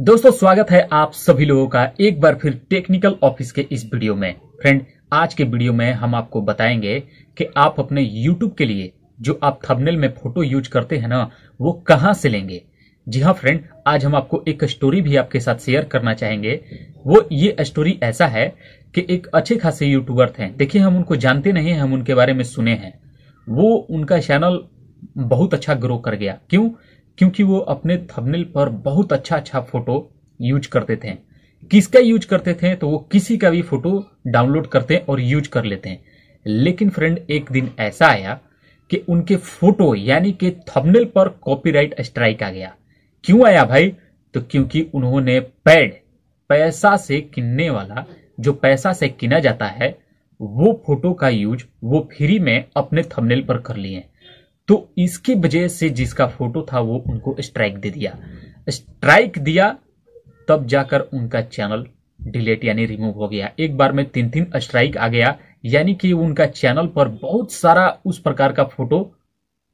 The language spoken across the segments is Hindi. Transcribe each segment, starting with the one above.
दोस्तों स्वागत है आप सभी लोगों का एक बार फिर टेक्निकल ऑफिस के इस वीडियो में फ्रेंड आज के वीडियो में हम आपको बताएंगे कि आप अपने यूट्यूब के लिए जो आप थंबनेल में फोटो यूज करते हैं ना वो कहाँ से लेंगे जी हाँ फ्रेंड आज हम आपको एक स्टोरी भी आपके साथ शेयर करना चाहेंगे वो ये स्टोरी ऐसा है कि एक अच्छे खासे यूट्यूबर थे देखिए हम उनको जानते नहीं हम उनके बारे में सुने हैं वो उनका चैनल बहुत अच्छा ग्रो कर गया क्यों क्योंकि वो अपने थंबनेल पर बहुत अच्छा अच्छा फोटो यूज करते थे किसका यूज करते थे तो वो किसी का भी फोटो डाउनलोड करते और यूज कर लेते हैं लेकिन फ्रेंड एक दिन ऐसा आया कि उनके फोटो यानी कि थंबनेल पर कॉपीराइट स्ट्राइक आ गया क्यों आया भाई तो क्योंकि उन्होंने पैड पैसा से किनने वाला जो पैसा से किना जाता है वो फोटो का यूज वो फ्री में अपने थंबनेल पर कर लिए तो इसकी वजह से जिसका फोटो था वो उनको स्ट्राइक दे दिया स्ट्राइक दिया तब जाकर उनका चैनल डिलीट यानी रिमूव हो गया एक बार में तीन तीन स्ट्राइक आ गया यानी कि उनका चैनल पर बहुत सारा उस प्रकार का फोटो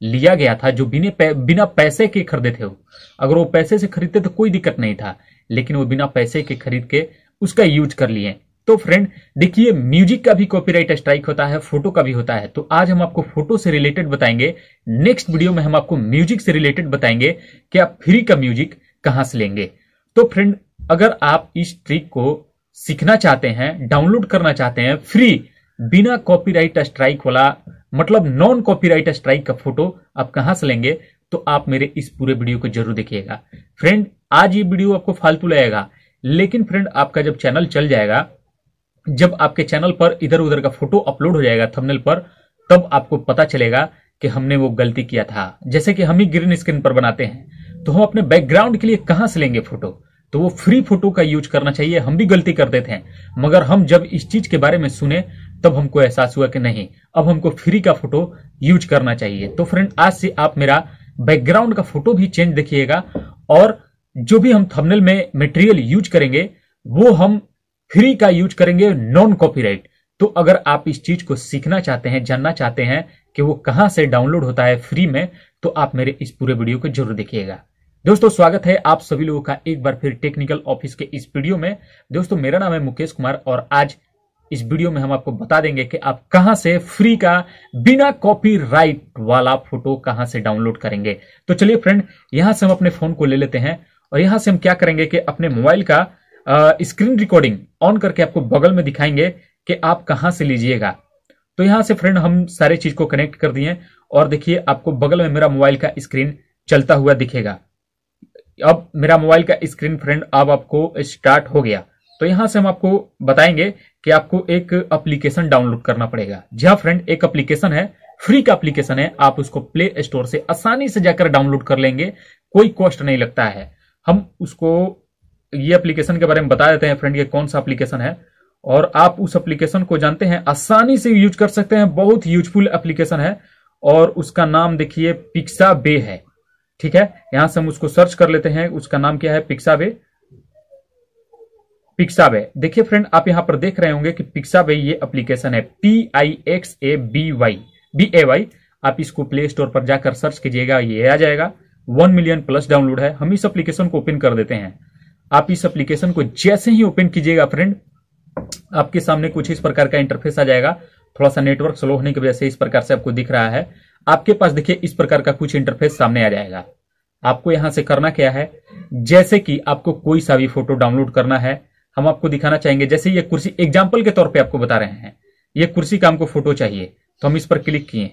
लिया गया था जो बिने पै, बिना पैसे के खरीदे थे वो अगर वो पैसे से खरीदते तो कोई दिक्कत नहीं था लेकिन वो बिना पैसे के खरीद के उसका यूज कर लिए तो फ्रेंड देखिए म्यूजिक का भी कॉपीराइट स्ट्राइक होता है फोटो का भी होता है तो आज हम आपको फोटो से रिलेटेड बताएंगे नेक्स्ट वीडियो में हम आपको म्यूजिक से रिलेटेड बताएंगे कि आप फ्री का म्यूजिक कहां से लेंगे तो फ्रेंड अगर आप इस ट्रिक को सीखना चाहते हैं डाउनलोड करना चाहते हैं फ्री बिना कॉपीराइट स्ट्राइक वाला मतलब नॉन कॉपीराइट स्ट्राइक का फोटो आप कहां से लेंगे तो आप मेरे इस पूरे वीडियो को जरूर देखिएगा फ्रेंड आज ये वीडियो आपको फालतू लगेगा लेकिन फ्रेंड आपका जब चैनल चल जाएगा जब आपके चैनल पर इधर उधर का फोटो अपलोड हो जाएगा थंबनेल पर तब आपको पता चलेगा कि हमने वो गलती किया था जैसे कि हम ही ग्रीन स्क्रीन पर बनाते हैं तो हम अपने बैकग्राउंड के लिए कहां से लेंगे फोटो तो वो फ्री फोटो का यूज करना चाहिए हम भी गलती करते थे मगर हम जब इस चीज के बारे में सुने तब हमको एहसास हुआ कि नहीं अब हमको फ्री का फोटो यूज करना चाहिए तो फ्रेंड आज से आप मेरा बैकग्राउंड का फोटो भी चेंज देखिएगा और जो भी हम थंबनेल में मटेरियल यूज करेंगे वो हम फ्री का यूज करेंगे नॉन कॉपीराइट तो अगर आप इस चीज को सीखना चाहते हैं जानना चाहते हैं कि वो कहां से डाउनलोड होता है फ्री में तो आप मेरे इस पूरे वीडियो को जरूर देखिएगा दोस्तों स्वागत है आप सभी लोगों का एक बार फिर टेक्निकल ऑफिस के इस वीडियो में दोस्तों मेरा नाम है मुकेश कुमार और आज इस वीडियो में हम आपको बता देंगे कि आप कहां से फ्री का बिना कॉपीराइट वाला फोटो कहां से डाउनलोड करेंगे तो चलिए फ्रेंड यहां से हम अपने फोन को ले लेते हैं और यहां से हम क्या करेंगे कि अपने मोबाइल का स्क्रीन रिकॉर्डिंग ऑन करके आपको बगल में दिखाएंगे कि आप कहां से लीजिएगा तो यहां से फ्रेंड हम सारे चीज को कनेक्ट कर दिए और देखिए आपको बगल में मेरा मोबाइल का स्क्रीन चलता हुआ दिखेगा अब मेरा मोबाइल का स्क्रीन फ्रेंड अब आपको स्टार्ट हो गया तो यहां से हम आपको बताएंगे कि आपको एक एप्लीकेशन डाउनलोड करना पड़ेगा जी हाँ फ्रेंड एक एप्लीकेशन है फ्री का एप्लीकेशन है आप उसको प्ले स्टोर से आसानी से जाकर डाउनलोड कर लेंगे कोई कॉस्ट नहीं लगता है हम उसको ये एप्लीकेशन के बारे में बता देते हैं फ्रेंड ये कौन सा एप्लीकेशन है और आप उस एप्लीकेशन को जानते हैं आसानी से यूज कर सकते हैं बहुत यूजफुल एप्लीकेशन है और उसका नाम देखिए पिक्सा बे है ठीक है यहां से हम उसको सर्च कर लेते हैं उसका नाम क्या है पिक्सा बे पिक्सा बे देखिए फ्रेंड आप यहां पर देख रहे होंगे कि पिक्सा बे ये एप्लीकेशन है P I X A B Y B A Y आप इसको प्ले स्टोर पर जाकर सर्च कीजिएगा ये आ जाएगा वन मिलियन प्लस डाउनलोड है हम इस एप्लीकेशन को ओपन कर देते हैं आप इस एप्लीकेशन को जैसे ही ओपन कीजिएगा फ्रेंड आपके सामने कुछ इस प्रकार का इंटरफेस आ जाएगा थोड़ा सा नेटवर्क स्लो होने की वजह से इस प्रकार से आपको दिख रहा है आपके पास देखिए इस प्रकार का कुछ इंटरफेस सामने आ जाएगा आपको यहां से करना क्या है जैसे कि आपको कोई सा भी फोटो डाउनलोड करना है हम आपको दिखाना चाहेंगे जैसे ये कुर्सी एग्जाम्पल के तौर पर आपको बता रहे हैं ये कुर्सी का हमको फोटो चाहिए तो हम इस पर क्लिक किए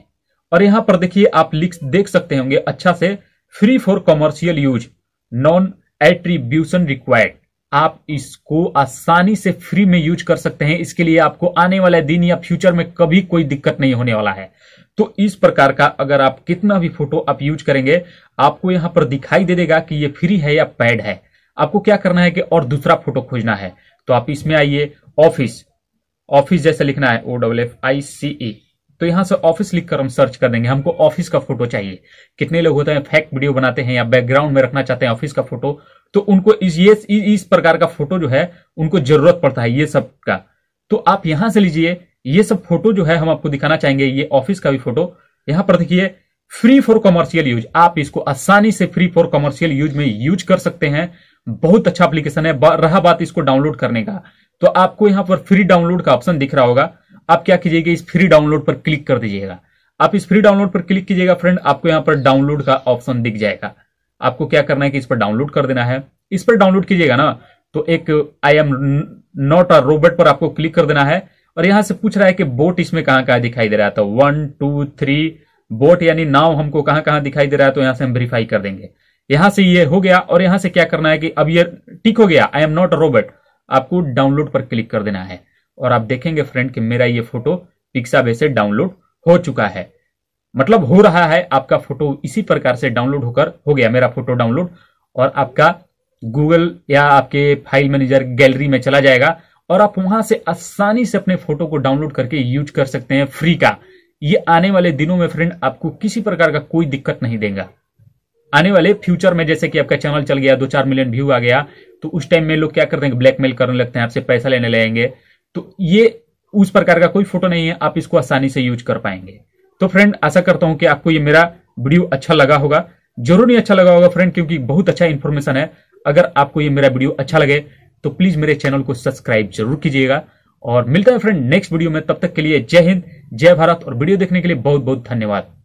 और यहां पर देखिए आप लिख देख सकते होंगे अच्छा से free for commercial use non attribution required आप इसको आसानी से फ्री में यूज कर सकते हैं इसके लिए आपको आने वाले दिन या फ्यूचर में कभी कोई दिक्कत नहीं होने वाला है तो इस प्रकार का अगर आप कितना भी फोटो आप यूज करेंगे आपको यहां पर दिखाई दे देगा कि ये फ्री है या पैड है आपको क्या करना है कि और दूसरा फोटो खोजना है तो आप इसमें आइए ऑफिस ऑफिस जैसे लिखना है ओ डब्ल्यू एफ आई सी ई तो यहां से ऑफिस लिखकर हम सर्च कर देंगे हमको ऑफिस का फोटो चाहिए कितने लोग होते हैं फैक वीडियो बनाते हैं या बैकग्राउंड में रखना चाहते हैं ऑफिस का फोटो तो उनको इस ये इस प्रकार का फोटो जो है उनको जरूरत पड़ता है ये सब का तो आप यहां से लीजिए ये सब फोटो जो है हम आपको दिखाना चाहेंगे ये ऑफिस का भी फोटो यहां पर देखिए फ्री फॉर कमर्शियल यूज आप इसको आसानी से फ्री फॉर कमर्शियल यूज में यूज कर सकते हैं बहुत अच्छा एप्लीकेशन है रहा बात इसको डाउनलोड करने का तो आपको यहां पर फ्री डाउनलोड का ऑप्शन दिख रहा होगा आप क्या कीजिएगा इस फ्री डाउनलोड पर क्लिक कर दीजिएगा आप इस फ्री डाउनलोड पर क्लिक कीजिएगा फ्रेंड आपको यहाँ पर डाउनलोड का ऑप्शन दिख जाएगा आपको क्या करना है कि इस पर डाउनलोड कर देना है इस पर डाउनलोड कीजिएगा ना तो एक I am not a robot पर आपको क्लिक कर देना है और यहां से पूछ रहा है कि बोट इसमें कहां कहां दिखाई दे रहा था वन टू थ्री बोट यानी नाव हमको कहां कहां दिखाई दे रहा है तो, तो यहां से हम वेरीफाई कर देंगे यहां से ये हो गया और यहां से क्या करना है कि अब ये टिक हो गया I am not a robot आपको डाउनलोड पर क्लिक कर देना है और आप देखेंगे फ्रेंड कि मेरा ये फोटो पिक्साबे से डाउनलोड हो चुका है मतलब हो रहा है आपका फोटो इसी प्रकार से डाउनलोड होकर हो गया मेरा फोटो डाउनलोड और आपका गूगल या आपके फाइल मैनेजर गैलरी में चला जाएगा और आप वहां से आसानी से अपने फोटो को डाउनलोड करके यूज कर सकते हैं फ्री का ये आने वाले दिनों में फ्रेंड आपको किसी प्रकार का कोई दिक्कत नहीं देगा आने वाले फ्यूचर में जैसे कि आपका चैनल चल गया दो चार मिलियन व्यू आ गया तो उस टाइम में लोग क्या करते हैं ब्लैकमेल करने लगते हैं आपसे पैसा लेने लगेंगे तो ये उस प्रकार का कोई फोटो नहीं है आप इसको आसानी से यूज कर पाएंगे तो फ्रेंड आशा करता हूं कि आपको ये मेरा वीडियो अच्छा लगा होगा जरूर नहीं अच्छा लगा होगा फ्रेंड क्योंकि बहुत अच्छा इन्फॉर्मेशन है अगर आपको ये मेरा वीडियो अच्छा लगे तो प्लीज मेरे चैनल को सब्सक्राइब जरूर कीजिएगा और मिलता है फ्रेंड नेक्स्ट वीडियो में तब तक के लिए जय हिंद जय भारत और वीडियो देखने के लिए बहुत बहुत धन्यवाद